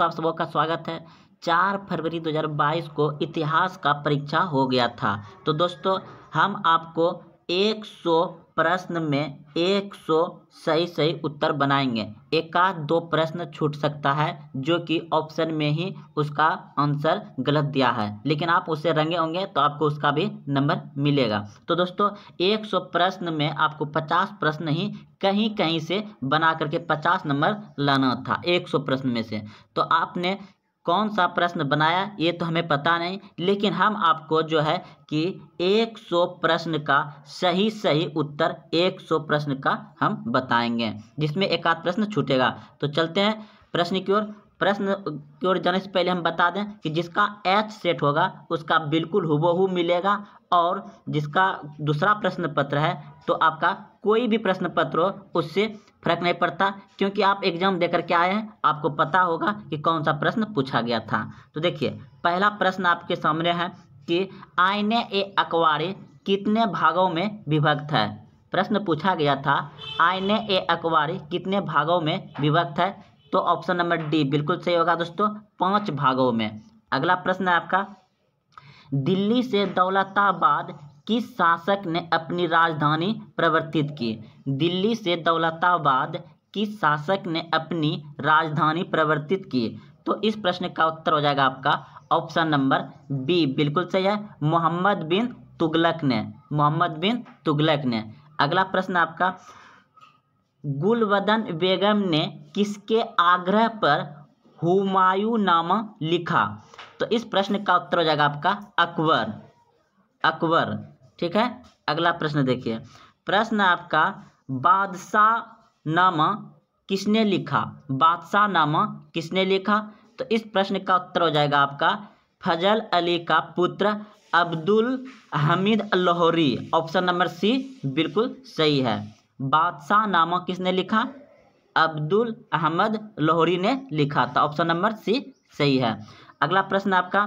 तो आप सबों का स्वागत है चार फरवरी 2022 को इतिहास का परीक्षा हो गया था तो दोस्तों हम आपको एक सौ प्रश्न में एक सौ सही सही उत्तर बनाएंगे एकाध दो प्रश्न छूट सकता है जो कि ऑप्शन में ही उसका आंसर गलत दिया है लेकिन आप उससे रंगे होंगे तो आपको उसका भी नंबर मिलेगा तो दोस्तों एक सौ प्रश्न में आपको पचास प्रश्न ही कहीं कहीं से बना करके पचास नंबर लाना था एक सौ प्रश्न में से तो आपने कौन सा प्रश्न बनाया ये तो हमें पता नहीं लेकिन हम आपको जो है कि 100 प्रश्न का सही सही उत्तर 100 प्रश्न का हम बताएंगे जिसमें एक आध प्रश्न छूटेगा तो चलते हैं प्रश्न की ओर प्रश्न की ओर जाने से पहले हम बता दें कि जिसका एच सेट होगा उसका बिल्कुल हुबहू मिलेगा और जिसका दूसरा प्रश्न पत्र है तो आपका कोई भी प्रश्न पत्र हो उससे फर्क नहीं पड़ता क्योंकि आप एग्जाम देकर के आए हैं आपको पता होगा कि कौन सा प्रश्न पूछा गया था तो देखिए पहला प्रश्न आपके सामने है कि आईने ए अखबारे कितने भागों में विभक्त है प्रश्न पूछा गया था आईने ए अखबारे कितने भागों में विभक्त है तो ऑप्शन नंबर डी बिल्कुल सही होगा दोस्तों पांच भागों में अगला प्रश्न है आपका दिल्ली से दौलताबाद किस शासक ने अपनी राजधानी प्रवर्तित की दिल्ली से दौलताबाद किस शासक ने अपनी राजधानी प्रवर्तित की तो इस प्रश्न का उत्तर हो जाएगा आपका ऑप्शन नंबर बी बिल्कुल सही है मोहम्मद बिन तुगलक ने मोहम्मद बिन तुगलक ने अगला प्रश्न आपका गुलबदन बेगम ने किसके आग्रह पर हुमायूं नामा लिखा तो इस प्रश्न का उत्तर हो जाएगा आपका अकबर अकबर ठीक है अगला प्रश्न देखिए प्रश्न आपका बादशाह नामा किसने लिखा बादशाह नामा किसने लिखा तो इस प्रश्न का उत्तर हो जाएगा आपका फजल अली का पुत्र Abdul Hamid Lahori option number C बिल्कुल सही है बादशाह नामा किसने लिखा अब्दुल अहमद लोहरी ने लिखा था ऑप्शन नंबर सी सही है अगला प्रश्न आपका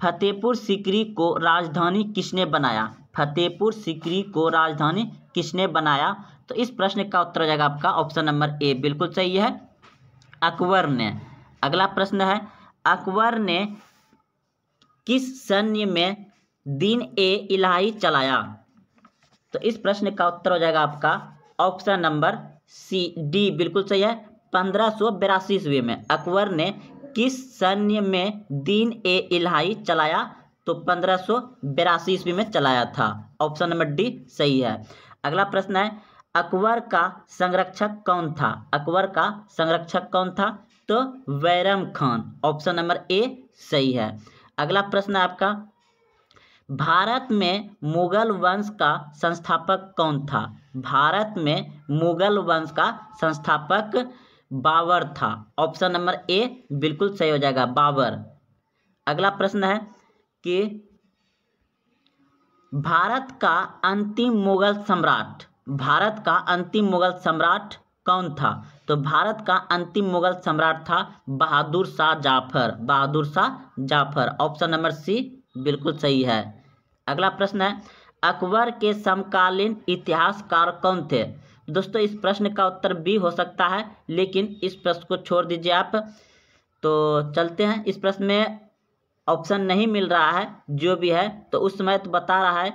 फतेहपुर सिकरी को राजधानी किसने बनाया फतेहपुर सिकरी को राजधानी किसने बनाया तो इस प्रश्न का उत्तर हो जाएगा आपका ऑप्शन नंबर ए बिल्कुल सही है अकबर ने अगला प्रश्न है अकबर ने किस सैन्य में दिन ए इलाही चलाया तो इस प्रश्न का उत्तर हो जाएगा आपका ऑप्शन नंबर सी डी बिल्कुल सही है पंद्रह सौ बिरासी ईस्वी में अकबर ने किस सैन्य में दीन ए इलाही चलाया तो पंद्रह सौ बिरासी ईस्वी में चलाया था ऑप्शन नंबर डी सही है अगला प्रश्न है अकबर का संरक्षक कौन था अकबर का संरक्षक कौन था तो Bairam Khan option number A सही है अगला प्रश्न है आपका भारत में मुगल वंश का संस्थापक कौन था भारत में मुगल वंश का संस्थापक बाबर था ऑप्शन नंबर ए बिल्कुल सही हो जाएगा बाबर अगला प्रश्न है कि भारत का अंतिम मुगल सम्राट भारत का अंतिम मुगल सम्राट कौन था तो भारत का अंतिम मुगल सम्राट था Bahadur Shah Zafar Bahadur Shah Zafar option number C बिल्कुल सही है अगला प्रश्न है अकबर के समकालीन इतिहासकार कौन थे दोस्तों इस प्रश्न का उत्तर बी हो सकता है लेकिन इस प्रश्न को छोड़ दीजिए आप तो चलते हैं इस प्रश्न में ऑप्शन नहीं मिल रहा है जो भी है तो उस समय तो बता रहा है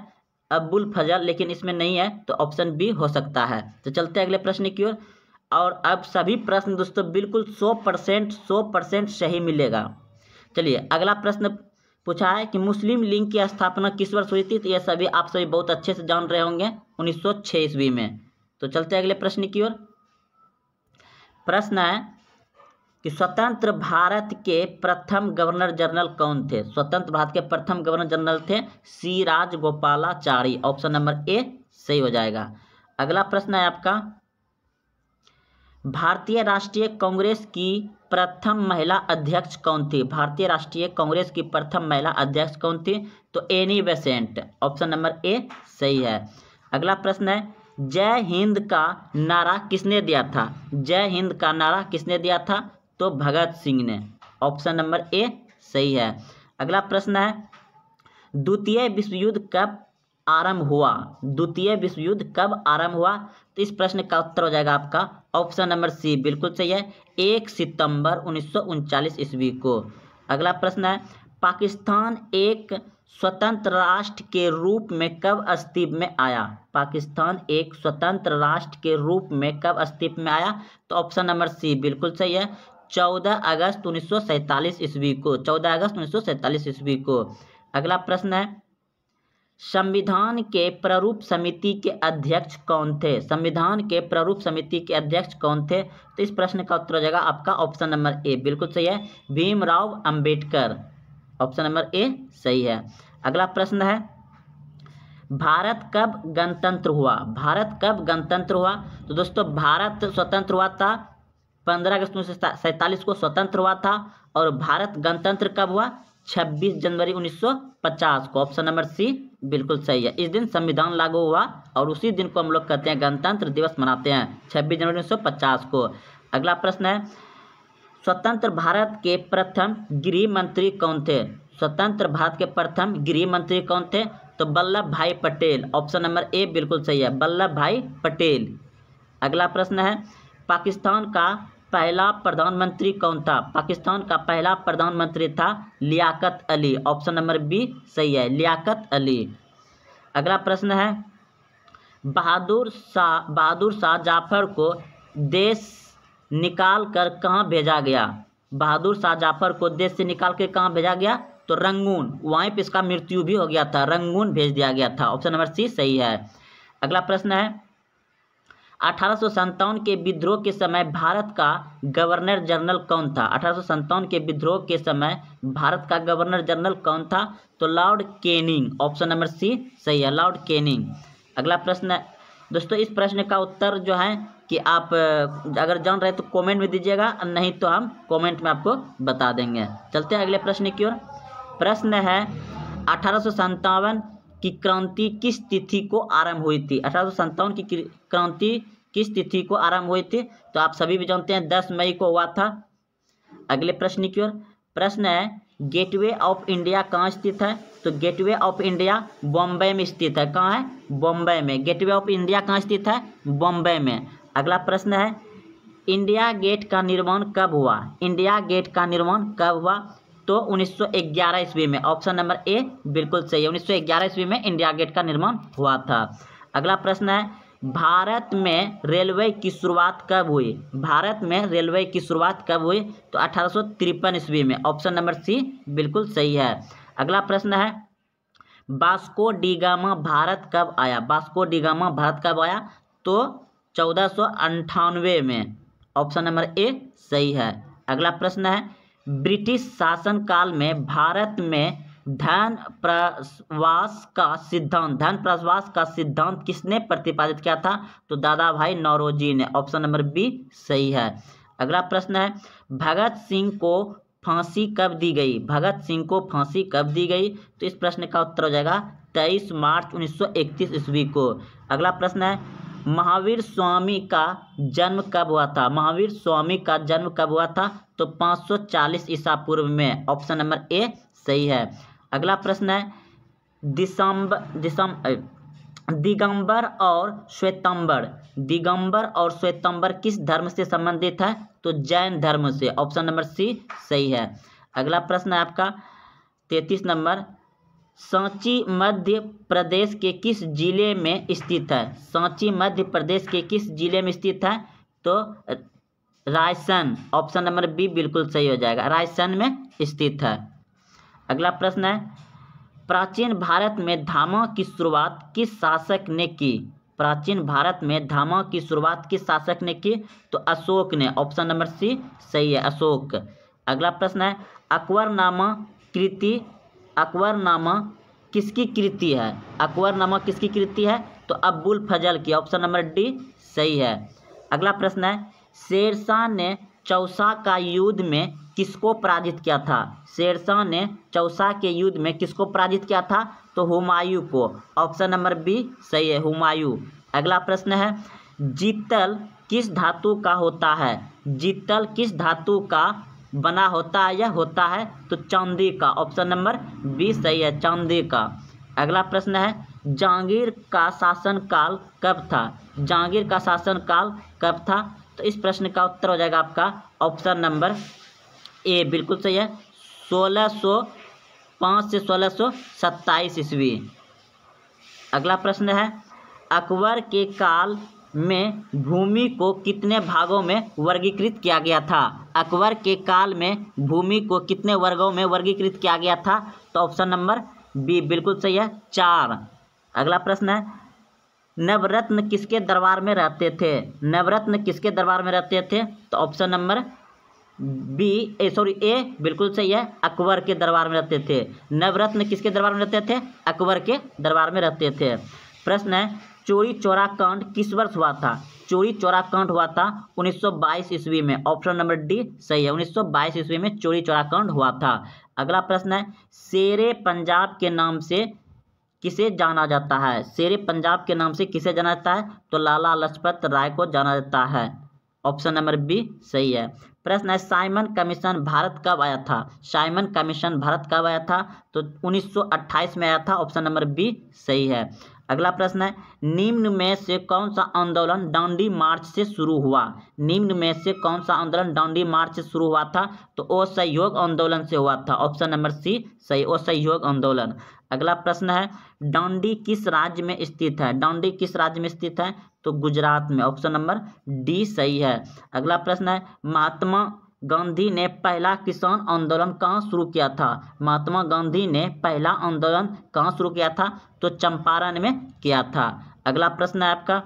अब्बुल फजल लेकिन इसमें नहीं है तो ऑप्शन बी हो सकता है तो चलते हैं अगले प्रश्न की ओर और अब सभी प्रश्न दोस्तों बिल्कुल 100 परसेंट सौ परसेंट सही मिलेगा चलिए अगला प्रश्न पूछा है कि मुस्लिम लीग की स्थापना किस वर्ष हुई थी तो यह सभी आप सभी बहुत अच्छे से जान रहे होंगे उन्नीस सौ ईस्वी में तो चलते हैं अगले प्रश्न की ओर प्रश्न है कि स्वतंत्र भारत के प्रथम गवर्नर जनरल कौन थे स्वतंत्र भारत के प्रथम गवर्नर जनरल थे C Rajagopalachari option number A सही हो जाएगा अगला प्रश्न है आपका भारतीय राष्ट्रीय कांग्रेस की प्रथम महिला अध्यक्ष कौन थी भारतीय राष्ट्रीय कांग्रेस की प्रथम महिला अध्यक्ष कौन थी तो Annie Besant option number A सही है अगला प्रश्न है जय हिंद का नारा किसने दिया था जय हिंद का नारा किसने दिया था तो भगत सिंह ने ऑप्शन नंबर ए सही है अगला प्रश्न है द्वितीय विश्व युद्ध कब आरंभ हुआ द्वितीय विश्व युद्ध कब आरंभ हुआ तो इस प्रश्न का उत्तर हो जाएगा आपका ऑप्शन नंबर सी बिल्कुल सही है एक सितंबर उन्नीस ईस्वी को अगला प्रश्न है पाकिस्तान एक स्वतंत्र राष्ट्र के रूप में कब अस्तित्व में आया पाकिस्तान एक स्वतंत्र राष्ट्र के रूप में कब अस्तित्व में आया तो ऑप्शन नंबर सी बिल्कुल सही है चौदह अगस्त उन्नीस ईस्वी को चौदह अगस्त उन्नीस ईस्वी को अगला प्रश्न है संविधान के प्रारूप समिति के अध्यक्ष कौन थे संविधान के प्रारूप समिति के अध्यक्ष कौन थे तो इस प्रश्न का उत्तर हो जाएगा आपका ऑप्शन नंबर ए बिल्कुल सही है Bhimrao Ambedkar option number A सही है अगला प्रश्न है भारत कब गणतंत्र हुआ भारत कब गणतंत्र हुआ तो दोस्तों भारत स्वतंत्र हुआ था पंद्रह अगस्त उन्नीस को स्वतंत्र हुआ था और भारत गणतंत्र कब हुआ छब्बीस जनवरी 1950 को ऑप्शन नंबर सी बिल्कुल सही है इस दिन संविधान लागू हुआ और उसी दिन को हम लोग कहते हैं गणतंत्र दिवस मनाते हैं छब्बीस जनवरी 1950 को अगला प्रश्न है स्वतंत्र भारत के प्रथम गृह मंत्री कौन थे स्वतंत्र भारत के प्रथम गृह मंत्री कौन थे तो वल्लभ भाई पटेल ऑप्शन नंबर ए बिल्कुल सही है वल्लभ भाई पटेल अगला प्रश्न है पाकिस्तान का पहला प्रधानमंत्री कौन था पाकिस्तान का पहला प्रधानमंत्री था Liaquat Ali option number B सही है लियाकत अली अगला प्रश्न है बहादुर शाह बहादुर शाह जाफर को देश निकाल कर कहाँ भेजा गया बहादुर शाह जाफर को देश से निकाल कर कहाँ भेजा गया तो रंगून वहीं पर इसका मृत्यु भी हो गया था रंगून भेज दिया गया था ऑप्शन नंबर सी सही है अगला प्रश्न है अठारह के विद्रोह के समय भारत का गवर्नर जनरल कौन था अठारह के विद्रोह के समय भारत का गवर्नर जनरल कौन था तो Lord Canning option number C सही है लॉर्ड केनिंग अगला प्रश्न दोस्तों इस प्रश्न का उत्तर जो है कि आप अगर जान रहे तो कमेंट में दीजिएगा नहीं तो हम कमेंट में आपको बता देंगे चलते हैं अगले प्रश्न की ओर प्रश्न है अठारह की क्रांति किस तिथि को आरंभ हुई थी अठारह की क्रांति किस तिथि को आरंभ हुई थी तो आप सभी भी जानते हैं दस मई को हुआ था अगले प्रश्न की ओर प्रश्न है गेटवे ऑफ इंडिया कहाँ स्थित है तो गेटवे ऑफ इंडिया बॉम्बे में स्थित है कहाँ है बॉम्बे में गेटवे ऑफ इंडिया कहाँ स्थित है बॉम्बे में अगला प्रश्न है इंडिया गेट का निर्माण कब हुआ इंडिया गेट का निर्माण कब हुआ तो 1911 ईस्वी में ऑप्शन नंबर ए बिल्कुल सही है 1911 ईस्वी में इंडिया गेट का निर्माण हुआ था अगला प्रश्न है भारत में रेलवे की शुरुआत कब हुई भारत में रेलवे की शुरुआत कब हुई तो अठारह ईस्वी में ऑप्शन नंबर सी बिल्कुल सही है अगला प्रश्न है बास्को डिगामा भारत कब आया बास्को डिगामा भारत कब आया तो चौदह में ऑप्शन नंबर ए सही है अगला प्रश्न है ब्रिटिश शासनकाल में भारत में धन प्रवास का सिद्धांत धन प्रवास का सिद्धांत किसने प्रतिपादित किया था तो दादा भाई नौरोजी ने ऑप्शन नंबर बी सही है अगला प्रश्न है भगत सिंह को फांसी कब दी गई भगत सिंह को फांसी कब दी गई तो इस प्रश्न का उत्तर हो जाएगा तेईस मार्च 1931 ईस्वी को अगला प्रश्न है महावीर स्वामी का जन्म कब हुआ था महावीर स्वामी का जन्म कब हुआ था तो 540 ईसा पूर्व में ऑप्शन नंबर ए सही है अगला प्रश्न है दिसंबर दिसंबर दिगंबर और श्वेतंबर दिगंबर और श्वेतंबर किस धर्म से संबंधित है तो जैन धर्म से ऑप्शन नंबर सी सही है अगला प्रश्न है आपका तैतीस नंबर सांची मध्य प्रदेश के किस जिले में स्थित है सांची मध्य प्रदेश के किस जिले में स्थित है तो रायसन ऑप्शन नंबर बी बिल्कुल सही हो जाएगा रायसन में स्थित है अगला प्रश्न है प्राचीन भारत में धामा की शुरुआत किस शासक ने की प्राचीन भारत में धामा की शुरुआत किस शासक ने की तो अशोक ने ऑप्शन नंबर सी सही है अशोक अगला प्रश्न है अकबर नामा कृति अकबर नामा किसकी कृति है अकबर नामा किसकी कृति है तो अब्बुल फजल की ऑप्शन नंबर डी सही है अगला प्रश्न है शेरशाह ने चौसा का युद्ध में किसको पराजित किया था शेरशाह ने चौसा के युद्ध में किसको पराजित किया था तो हुमायूं को ऑप्शन नंबर बी सही है हुमायूं अगला प्रश्न है जीतल किस धातु का होता है जीतल किस धातु का बना होता है या होता है तो चांदी का ऑप्शन नंबर बी सही है चांदी का अगला प्रश्न है जहांगीर का शासनकाल कब था जहांगीर का शासनकाल कब था तो इस प्रश्न का उत्तर हो जाएगा आपका ऑप्शन नंबर ए बिल्कुल सही है सोलह सौ पाँच से सोलह सौ सत्ताईस ईस्वी अगला प्रश्न है अकबर के काल में भूमि को कितने भागों में वर्गीकृत किया गया था अकबर के काल में भूमि को कितने वर्गों में वर्गीकृत किया गया था तो ऑप्शन नंबर बी बिल्कुल सही है चार अगला प्रश्न है नवरत्न किसके दरबार में रहते थे नवरत्न किसके दरबार में रहते थे तो option number B A sorry A बिल्कुल सही है अकबर के दरबार में रहते थे नवरत्न किसके दरबार में रहते थे अकबर के दरबार में रहते थे प्रश्न है चोरी चोरा कांड किस वर्ष हुआ था चोरी चोरा कांड हुआ था 1922 ईस्वी में ऑप्शन नंबर डी सही है 1922 ईस्वी में चोरी चोरा कांड हुआ था अगला प्रश्न है शेरे पंजाब के नाम से किसे जाना जाता है शेर पंजाब के नाम से किसे जाना जाता है तो लाला लजपत राय को जाना जाता है ऑप्शन नंबर बी सही है प्रश्न है साइमन कमीशन भारत कब आया था साइमन कमीशन भारत कब आया था तो 1928 में आया था ऑप्शन नंबर बी सही है अगला प्रश्न है निम्न में से कौन सा आंदोलन डांडी मार्च से शुरू हुआ निम्न में से कौन सा आंदोलन डांडी मार्च से शुरू हुआ था तो असहयोग आंदोलन से हुआ था ऑप्शन नंबर सी सही असहयोग आंदोलन अगला प्रश्न है डांडी किस राज्य में स्थित है डांडी किस राज्य में स्थित है तो गुजरात में ऑप्शन नंबर डी सही है अगला प्रश्न है महात्मा गांधी ने पहला किसान आंदोलन कहाँ शुरू किया था महात्मा गांधी ने पहला आंदोलन कहाँ शुरू किया था तो चंपारण में किया था अगला प्रश्न है आपका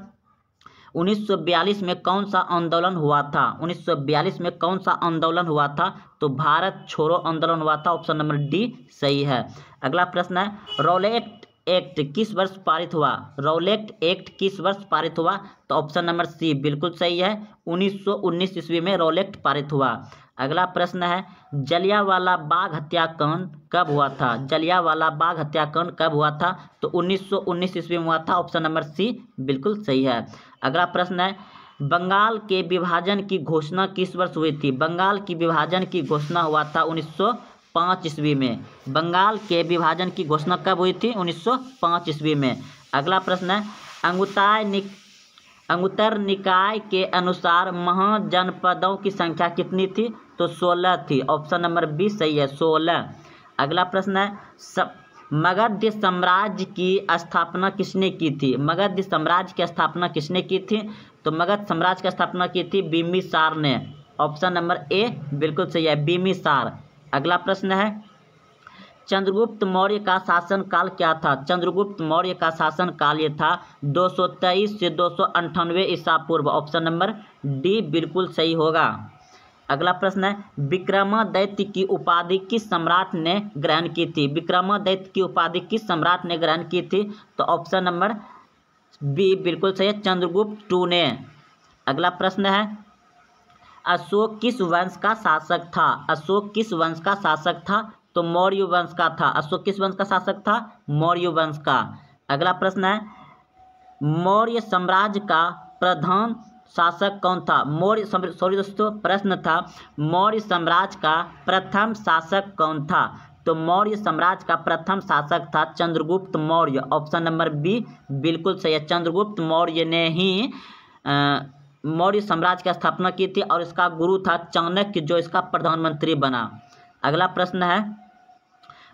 1942 में कौन सा आंदोलन हुआ था 1942 में कौन सा आंदोलन हुआ था तो भारत छोड़ो आंदोलन हुआ था ऑप्शन नंबर डी सही है अगला प्रश्न है रोलेट एक्ट किस वर्ष पारित हुआ रोलेक्ट एक्ट किस वर्ष पारित हुआ तो ऑप्शन नंबर सी बिल्कुल सही है 1919 ईस्वी में रोलेक्ट पारित हुआ अगला प्रश्न है जलियावाला बाग हत्याकांड कब हुआ था जलियावाला बाग हत्याकांड कब हुआ था तो 1919 ईस्वी में हुआ था ऑप्शन नंबर सी बिल्कुल सही है अगला प्रश्न है बंगाल के विभाजन की घोषणा किस वर्ष हुई थी बंगाल की विभाजन की घोषणा हुआ था उन्नीस पाँच ईस्वी में बंगाल के विभाजन की घोषणा कब हुई थी 1905 ईस्वी में अगला प्रश्न है अंगुताय निक अंगुतर निकाय के अनुसार महाजनपदों की संख्या कितनी थी तो 16 थी ऑप्शन नंबर बी सही है 16 अगला प्रश्न है सब मगध साम्राज्य की स्थापना किसने की थी मगध साम्राज्य की स्थापना किसने की थी तो मगध साम्राज्य की स्थापना की थी बीमी ने ऑप्शन नंबर ए बिल्कुल सही है बीमी अगला प्रश्न है चंद्रगुप्त मौर्य का शासन काल क्या था चंद्रगुप्त मौर्य का शासन काल ये था 223 से दो सौ ईसा पूर्व ऑप्शन नंबर डी बिल्कुल सही होगा अगला प्रश्न है विक्रमादित्य की उपाधि किस सम्राट ने ग्रहण की थी विक्रमादित्य की उपाधि किस सम्राट ने ग्रहण की थी तो ऑप्शन नंबर बी बिल्कुल सही है चंद्रगुप्त टू ने अगला प्रश्न है अशोक किस वंश का शासक था अशोक किस वंश का शासक था तो मौर्य वंश का था अशोक किस वंश का शासक था मौर्य वंश का अगला प्रश्न है मौर्य साम्राज्य का प्रधान शासक कौन था मौर्य सॉरी दोस्तों प्रश्न था मौर्य साम्राज्य का प्रथम शासक कौन था तो मौर्य साम्राज्य का प्रथम शासक था Chandragupta Maurya option number B बिल्कुल सही है चंद्रगुप्त मौर्य ने ही आ, मौर्य साम्राज्य की स्थापना की थी और इसका गुरु था चाणक्य जो इसका प्रधानमंत्री बना अगला प्रश्न है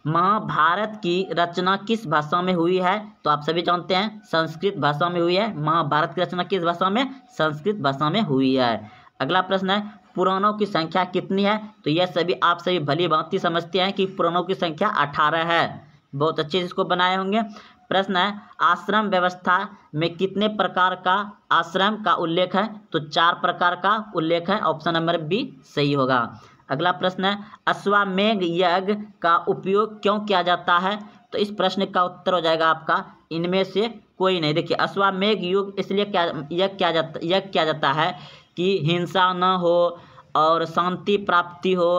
महाभारत की रचना किस भाषा में हुई है तो आप सभी जानते हैं संस्कृत भाषा में हुई है महाभारत की रचना किस भाषा में संस्कृत भाषा में हुई है अगला प्रश्न है पुराणों की संख्या कितनी है तो यह सभी आप सभी भली भांति समझते हैं कि पुराणों की संख्या अठारह है बहुत अच्छे से इसको बनाए होंगे प्रश्न है आश्रम व्यवस्था में कितने प्रकार का आश्रम का उल्लेख है तो चार प्रकार का उल्लेख है ऑप्शन नंबर बी सही होगा अगला प्रश्न है अश्वामेघ यज्ञ का उपयोग क्यों किया जाता है तो इस प्रश्न का उत्तर हो जाएगा आपका इनमें से कोई नहीं देखिए अश्वामेघ युग इसलिए क्या यज्ञ किया जाता यज्ञ किया जाता है कि हिंसा न हो और शांति प्राप्ति हो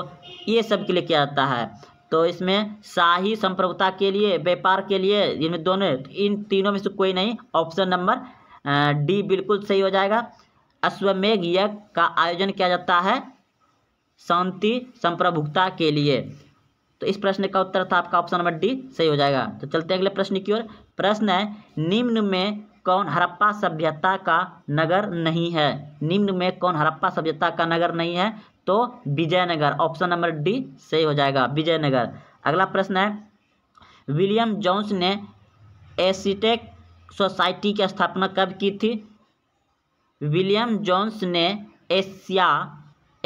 ये सब के लिए किया जाता है तो इसमें शाही संप्रभुता के लिए व्यापार के लिए इनमें दोनों इन तीनों में से कोई नहीं ऑप्शन नंबर डी बिल्कुल सही हो जाएगा अश्वमेघ यज्ञ का आयोजन किया जाता है शांति संप्रभुता के लिए तो इस प्रश्न का उत्तर था आपका ऑप्शन नंबर डी सही हो जाएगा तो चलते हैं अगले प्रश्न की ओर प्रश्न है निम्न में कौन हरप्पा सभ्यता का नगर नहीं है निम्न में कौन हड़प्पा सभ्यता का नगर नहीं है तो विजयनगर ऑप्शन नंबर डी सही हो जाएगा विजयनगर अगला प्रश्न है विलियम जॉन्स ने एसिटेक सोसाइटी की स्थापना कब की थी विलियम जॉन्स ने एशिया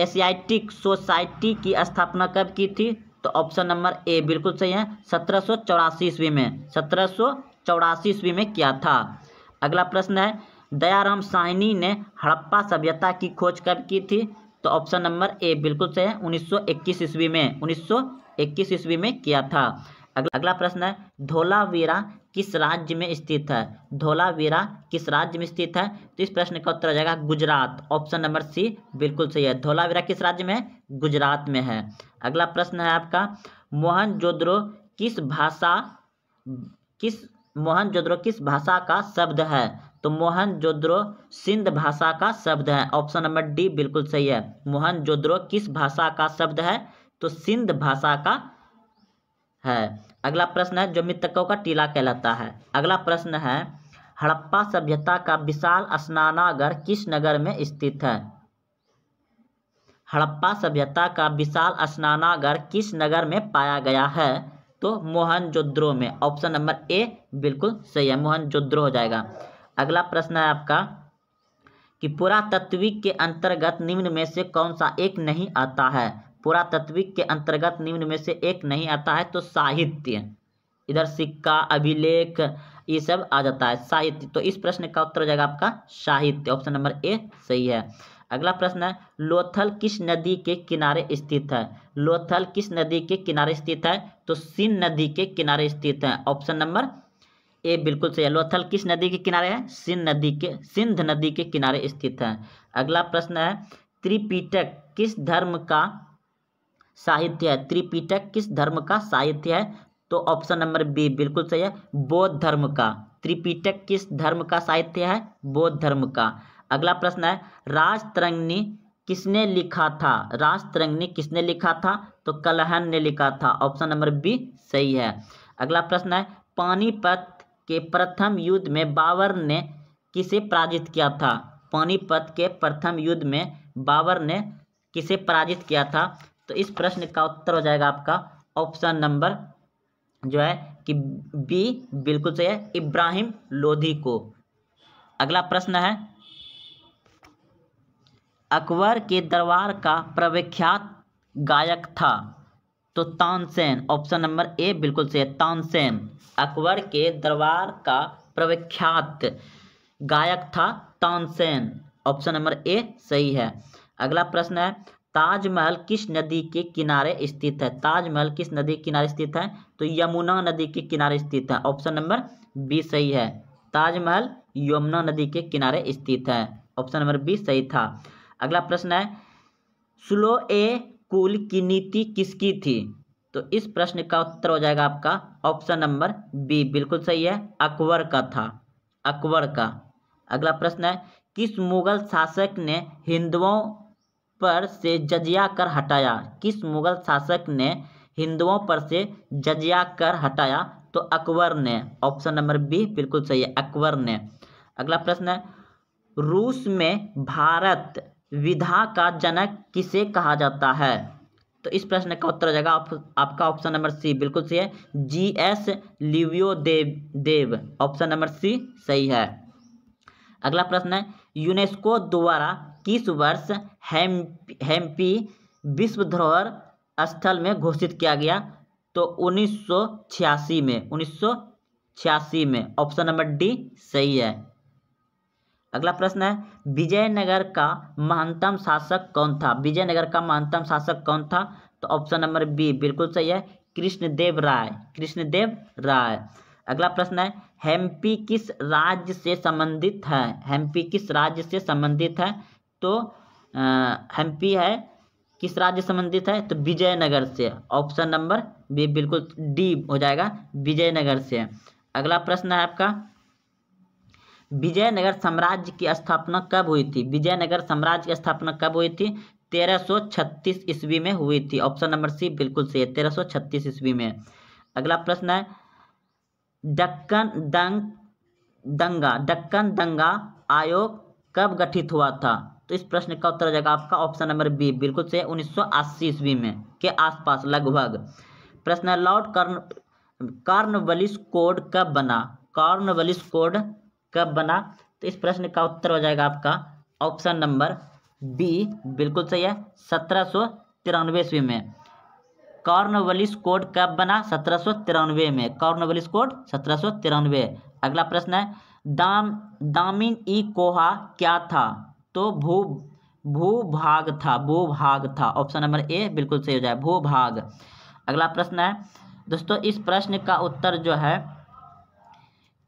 एशियाटिक सोसाइटी की स्थापना कब की थी तो ऑप्शन नंबर ए बिल्कुल सही है सत्रह सौ चौरासी ईस्वी में सत्रह सौ चौरासी ईस्वी में किया था अगला प्रश्न है दयाराम साहनी ने हड़प्पा सभ्यता की खोज कब की थी तो ऑप्शन नंबर ए बिल्कुल सही है उन्नीस सौ इक्कीस ईस्वी में उन्नीस सौ इक्कीस ईस्वी में किया था अगला प्रश्न है धोलावीरा किस राज्य में स्थित है धोलावीरा किस राज्य में स्थित है तो इस प्रश्न का उत्तर आ जाएगा गुजरात ऑप्शन नंबर सी बिल्कुल सही है धोलावीरा किस राज्य में है गुजरात में है अगला प्रश्न है आपका जोद्रो किस भाषा किस जोद्रो किस भाषा का शब्द है तो जोद्रो सिंध भाषा का शब्द है ऑप्शन नंबर डी बिल्कुल सही है मोहन जोद्रो किस भाषा का शब्द है तो सिंध भाषा का है अगला प्रश्न है जो मृतकों का टीला कहलाता है अगला प्रश्न है हड़प्पा सभ्यता का विशाल स्नानागर किस नगर में स्थित है हड़प्पा सभ्यता का विशाल स्नानागर किस नगर में पाया गया है तो मोहनजोद्रो में ऑप्शन नंबर ए बिल्कुल सही है मोहनजोद्रो हो जाएगा अगला प्रश्न है आपका कि पुरातत्विक के अंतर्गत निम्न में से कौन सा एक नहीं आता है पुरातत्विक के अंतर्गत निम्न में से एक नहीं आता है तो साहित्य इधर सिक्का अभिलेख ये सब आ जाता है साहित्य तो इस प्रश्न का उत्तर हो जाएगा आपका साहित्य ऑप्शन नंबर ए सही है अगला प्रश्न है लोथल किस नदी के किनारे स्थित है लोथल किस नदी के किनारे स्थित है तो सिन नदी के किनारे स्थित है ऑप्शन नंबर ये बिल्कुल सही है लोथल किस नदी के किनारे है सिंध नदी के सिंध नदी के किनारे स्थित है अगला प्रश्न है त्रिपीटक किस धर्म का साहित्य है त्रिपीटक किस धर्म का साहित्य है तो ऑप्शन नंबर बी बिल्कुल सही है बौद्ध धर्म का त्रिपीटक किस धर्म का साहित्य है बौद्ध धर्म का अगला प्रश्न है राजतरंगनी किसने लिखा था राजतरंगनी किसने लिखा था तो कलहन ने लिखा था ऑप्शन नंबर बी सही है अगला प्रश्न है पानीपत के प्रथम युद्ध में बाबर ने किसे पराजित किया था पानीपत के प्रथम युद्ध में बाबर ने किसे पराजित किया था तो इस प्रश्न का उत्तर हो जाएगा आपका ऑप्शन नंबर जो है कि बी बिल्कुल सही है इब्राहिम लोधी को अगला प्रश्न है अकबर के दरबार का प्रविख्यात गायक था तो तानसेन ऑप्शन नंबर ए बिल्कुल सही है तानसेन अकबर के दरबार का प्रख्यात गायक था तानसेन ऑप्शन नंबर ए सही है अगला प्रश्न है ताजमहल किस नदी के किनारे स्थित है ताजमहल किस नदी के किनारे स्थित है तो यमुना नदी के किनारे स्थित है ऑप्शन नंबर बी सही है ताजमहल यमुना नदी के किनारे स्थित है ऑप्शन नंबर बी सही था अगला प्रश्न है स्लो ए कुल की नीति किसकी थी तो इस प्रश्न का उत्तर हो जाएगा आपका ऑप्शन नंबर बी बिल्कुल सही है अकबर का था अकबर का अगला प्रश्न है किस मुगल शासक ने हिंदुओं पर से जजिया कर हटाया किस मुगल शासक ने हिंदुओं पर से जजिया कर हटाया तो अकबर ने ऑप्शन नंबर बी बिल्कुल सही है अकबर ने अगला प्रश्न है रूस में भारत विधा का जनक किसे कहा जाता है तो इस प्रश्न का उत्तर हो जाएगा आप, आपका ऑप्शन नंबर सी बिल्कुल सही है जी एस लिवियो देव देव ऑप्शन नंबर सी सही है अगला प्रश्न है यूनेस्को द्वारा किस वर्ष हेम हेम्पी विश्व धरोहर स्थल में घोषित किया गया तो 1986 में 1986 में ऑप्शन नंबर डी सही है अगला प्रश्न है विजयनगर का महानतम शासक कौन था विजयनगर का महानतम शासक कौन था तो ऑप्शन नंबर बी बिल्कुल सही है कृष्णदेव राय कृष्णदेव राय अगला प्रश्न है हेम्पी किस राज्य से संबंधित है हेम्पी किस राज्य से संबंधित है तो हेम्पी है किस राज्य संबंधित है तो विजयनगर से ऑप्शन नंबर बी बिल्कुल डी हो जाएगा विजयनगर से अगला प्रश्न है आपका विजयनगर साम्राज्य की स्थापना कब हुई थी विजयनगर साम्राज्य की स्थापना कब हुई थी 1336 ईस्वी में हुई थी ऑप्शन नंबर सी बिल्कुल सही है 1336 ईस्वी में अगला प्रश्न है दक्कन दंग दंगा डक्कन दंगा आयोग कब गठित हुआ था तो इस प्रश्न का उत्तर जगह जाएगा आपका ऑप्शन नंबर बी बिल्कुल सही है 1980 ईस्वी में के आसपास लगभग प्रश्न है लॉर्ड कर्न कार्नवलिस कोड कब बना कार्नवलिस कोड कब बना तो इस प्रश्न का उत्तर हो जाएगा आपका ऑप्शन नंबर बी बिल्कुल सही है सत्रह सौ तिरानवे ईस्वी में कॉर्नवलिस कोड कब बना सत्रह सौ तिरानवे में कॉर्नवलिस कोड सत्रह सौ तिरानवे अगला प्रश्न है दाम दामिन ई कोहा क्या था तो भू भू भाग था भू भाग था ऑप्शन नंबर ए बिल्कुल सही हो जाए भू भाग अगला प्रश्न है दोस्तों इस प्रश्न का उत्तर जो है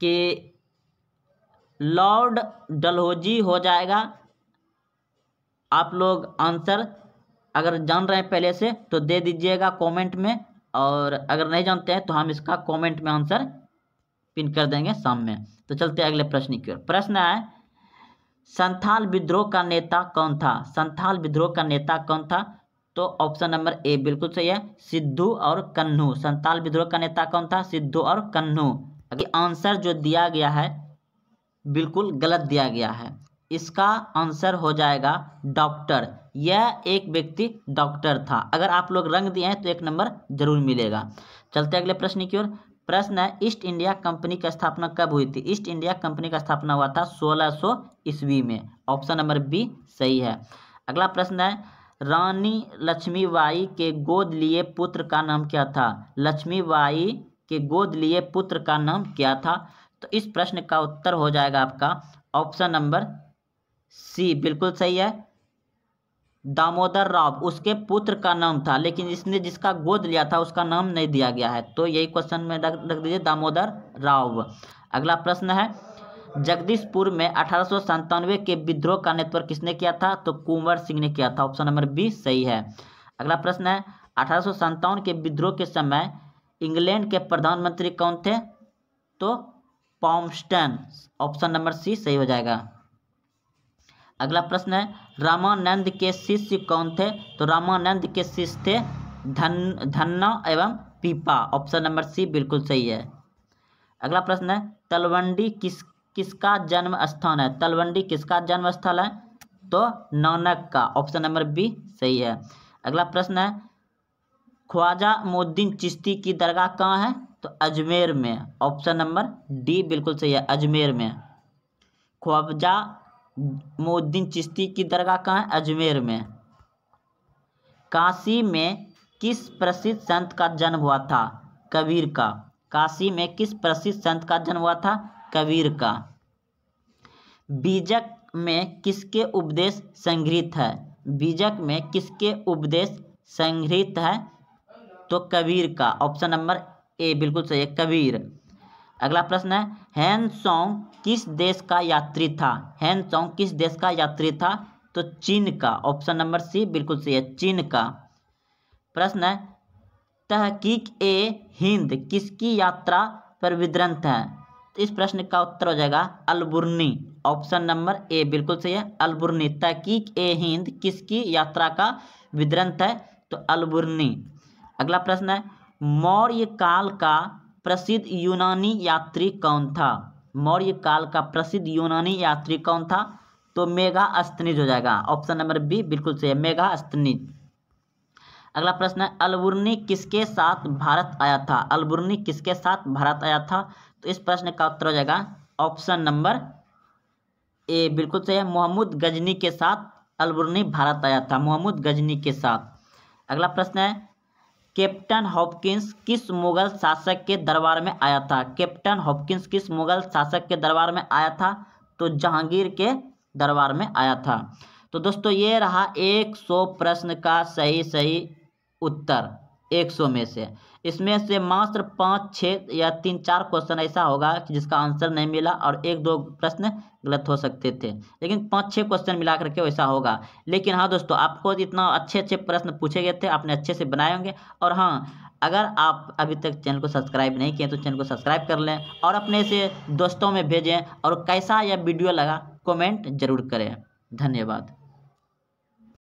कि लॉर्ड डलहौजी हो जाएगा आप लोग आंसर अगर जान रहे हैं पहले से तो दे दीजिएगा कमेंट में और अगर नहीं जानते हैं तो हम इसका कमेंट में आंसर पिन कर देंगे शाम में तो चलते हैं अगले प्रश्न की ओर प्रश्न है संथाल विद्रोह का नेता कौन था संथाल विद्रोह का नेता कौन था तो ऑप्शन नंबर ए बिल्कुल सही है सिद्धू और कन्नू संथाल विद्रोह का नेता कौन था सिद्धू और कन्नू आंसर जो दिया गया है बिल्कुल गलत दिया गया है इसका आंसर हो जाएगा डॉक्टर यह एक व्यक्ति डॉक्टर था अगर आप लोग रंग दिए हैं तो एक नंबर जरूर मिलेगा चलते अगले प्रश्न की ओर प्रश्न है ईस्ट इंडिया कंपनी की स्थापना कब हुई थी ईस्ट इंडिया कंपनी का स्थापना हुआ था 1600 सो ईस्वी में ऑप्शन नंबर बी सही है अगला प्रश्न है रानी लक्ष्मीबाई के गोद लिए पुत्र का नाम क्या था लक्ष्मीबाई के गोद लिए पुत्र का नाम क्या था तो इस प्रश्न का उत्तर हो जाएगा आपका ऑप्शन नंबर सी बिल्कुल सही है दामोदर राव उसके पुत्र का नाम था लेकिन इसने जिसका गोद लिया था उसका नाम नहीं दिया गया है तो यही क्वेश्चन में रख रख दीजिए दामोदर राव अगला प्रश्न है जगदीशपुर में अठारह के विद्रोह का नेतृत्व किसने किया था तो कुंवर सिंह ने किया था ऑप्शन नंबर बी सही है अगला प्रश्न है अठारह के विद्रोह के समय इंग्लैंड के प्रधानमंत्री कौन थे तो पॉम्स्टन ऑप्शन नंबर सी सही हो जाएगा अगला प्रश्न है रामानंद के शिष्य कौन थे तो रामानंद के शिष्य थे धन धन्ना एवं पीपा ऑप्शन नंबर सी बिल्कुल सही है अगला प्रश्न है तलवंडी किस किसका जन्म स्थान है तलवंडी किसका जन्म स्थल है तो नानक का ऑप्शन नंबर बी सही है अगला प्रश्न है ख्वाजा मुद्दीन चिश्ती की दरगाह कहाँ है तो अजमेर में ऑप्शन नंबर डी बिल्कुल सही है अजमेर में ख्वाबजा मोहद्दीन चिश्ती की दरगाह कहाँ है अजमेर में काशी में किस प्रसिद्ध संत का जन्म हुआ था कबीर का काशी में किस प्रसिद्ध संत का जन्म हुआ था कबीर का बीजक में किसके उपदेश संग्रहित है बीजक में किसके उपदेश संग्रहित है तो कबीर का ऑप्शन नंबर ए बिल्कुल सही है कबीर अगला प्रश्न है हैं सॉन्ग किस देश का यात्री था हैं सॉन्ग किस देश का यात्री था तो चीन का ऑप्शन नंबर सी बिल्कुल सही है चीन का प्रश्न है तहकीक ए हिंद किसकी यात्रा पर विद्रंत है तो इस प्रश्न का उत्तर हो जाएगा अलबुर्नी ऑप्शन नंबर ए बिल्कुल सही है अलबुर्नी तहकीक ए हिंद किसकी यात्रा का विद्रंत है तो अलबुर्नी अगला प्रश्न है मौर्य काल का प्रसिद्ध यूनानी यात्री कौन था मौर्य काल का प्रसिद्ध यूनानी यात्री कौन था तो मेघा अस्तनिज हो जाएगा ऑप्शन नंबर बी बिल्कुल सही है मेघा अस्तनिज अगला प्रश्न है अलबुर्नी किसके साथ भारत आया था अलबुर्नी किसके साथ भारत आया था तो इस प्रश्न का उत्तर हो जाएगा ऑप्शन नंबर ए बिल्कुल सही है मोहम्मद गजनी के साथ अलबुर्नी भारत आया था मोहम्मद गजनी के साथ अगला प्रश्न है कैप्टन हॉपकिंस किस मुगल शासक के दरबार में आया था कैप्टन हॉपकिंस किस मुगल शासक के दरबार में आया था तो जहांगीर के दरबार में आया था तो दोस्तों ये रहा 100 प्रश्न का सही सही उत्तर 100 में से इसमें से मात्र पाँच छः या तीन चार क्वेश्चन ऐसा होगा कि जिसका आंसर नहीं मिला और एक दो प्रश्न गलत हो सकते थे लेकिन पाँच छः क्वेश्चन मिला करके वैसा होगा लेकिन हाँ दोस्तों आपको इतना अच्छे अच्छे प्रश्न पूछे गए थे आपने अच्छे से बनाए होंगे और हाँ अगर आप अभी तक चैनल को सब्सक्राइब नहीं किए तो चैनल को सब्सक्राइब कर लें और अपने से दोस्तों में भेजें और कैसा यह वीडियो लगा कमेंट जरूर करें धन्यवाद